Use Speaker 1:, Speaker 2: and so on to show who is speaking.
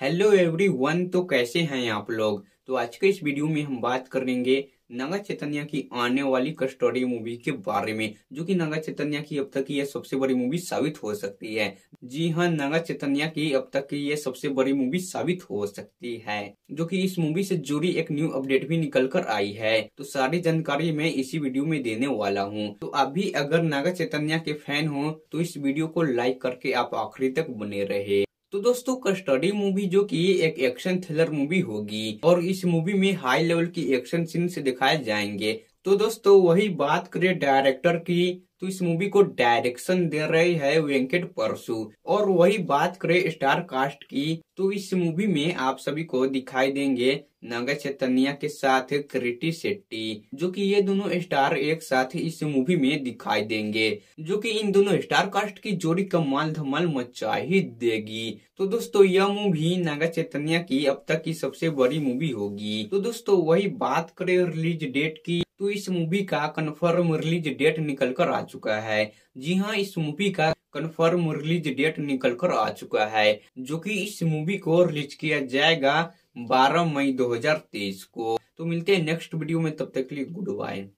Speaker 1: hello everyone तो कैसे हैं आप लोग तो आज के इस वीडियो में हम बात करेंगे नगा चैतन्य की आने वाली कस्टोडी मूवी के बारे में जो कि नगा चैतन्य की अब तक की यह सबसे बड़ी मूवी साबित हो सकती है जी हाँ नगा चैतन्य की अब तक की यह सबसे बड़ी मूवी साबित हो सकती है जो कि इस मूवी से जुड़ी एक न्यू अपडेट भी निकल कर आई है तो सारी जानकारी मैं इसी वीडियो में देने वाला हूँ तो अभी अगर नगा चैतन्य के फैन हो तो इस वीडियो को लाइक करके आप आखिरी तक बने रहे तो दोस्तों कस्टडी मूवी जो कि एक एक्शन थ्रिलर मूवी होगी और इस मूवी में हाई लेवल की एक्शन सीन से दिखाए जाएंगे तो दोस्तों वही बात करें डायरेक्टर की तो इस मूवी को डायरेक्शन दे रहे हैं वेंकट परसु और वही बात करें स्टार कास्ट की तो इस मूवी में आप सभी को दिखाई देंगे नागा चैतनिया के साथ क्रिटी शेट्टी जो कि ये दोनों स्टार एक साथ इस मूवी में दिखाई देंगे जो कि इन दोनों स्टार कास्ट की जोड़ी कमाल धमाल मचा ही देगी तो दोस्तों यह मूवी नागा चैतनिया की अब तक की सबसे बड़ी मूवी होगी तो दोस्तों वही बात करे रिलीज डेट की तो इस मूवी का कन्फर्म रिलीज डेट निकल कर आ चुका है जी हाँ इस मूवी का कन्फर्म रिलीज डेट निकल कर आ चुका है जो कि इस मूवी को रिलीज किया जाएगा 12 मई 2023 को तो मिलते हैं नेक्स्ट वीडियो में तब तक के लिए गुड बाय